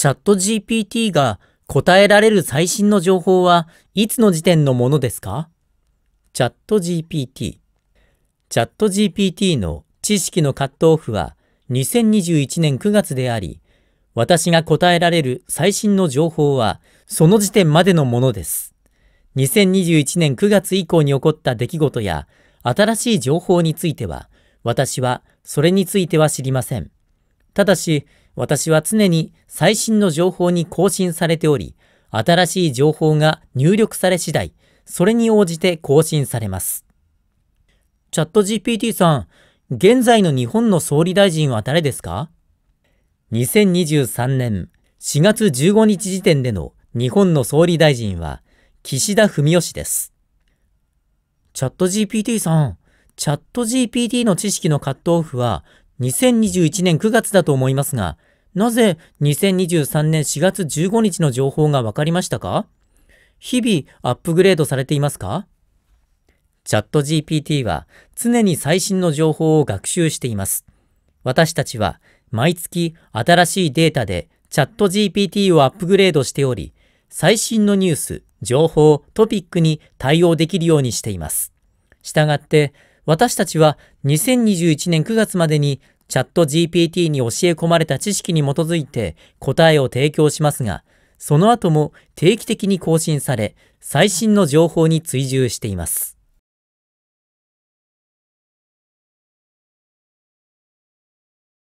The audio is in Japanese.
チャット GPT が答えられる最新の情報はいつの時点のものですかチャット GPT チャット GPT の知識のカットオフは2021年9月であり、私が答えられる最新の情報はその時点までのものです。2021年9月以降に起こった出来事や新しい情報については、私はそれについては知りません。ただし、私は常に最新の情報に更新されており、新しい情報が入力され次第、それに応じて更新されます。チャット GPT さん、現在の日本の総理大臣は誰ですか ?2023 年4月15日時点での日本の総理大臣は岸田文雄氏です。チャット GPT さん、チャット GPT の知識のカットオフは2021年9月だと思いますが、なぜ2023年4月15日の情報がわかりましたか日々アップグレードされていますかチャット GPT は常に最新の情報を学習しています。私たちは毎月新しいデータでチャット GPT をアップグレードしており、最新のニュース、情報、トピックに対応できるようにしています。したがって、私たちは2021年9月までにチャット GPT に教え込まれた知識に基づいて答えを提供しますが、その後も定期的に更新され、最新の情報に追従しています。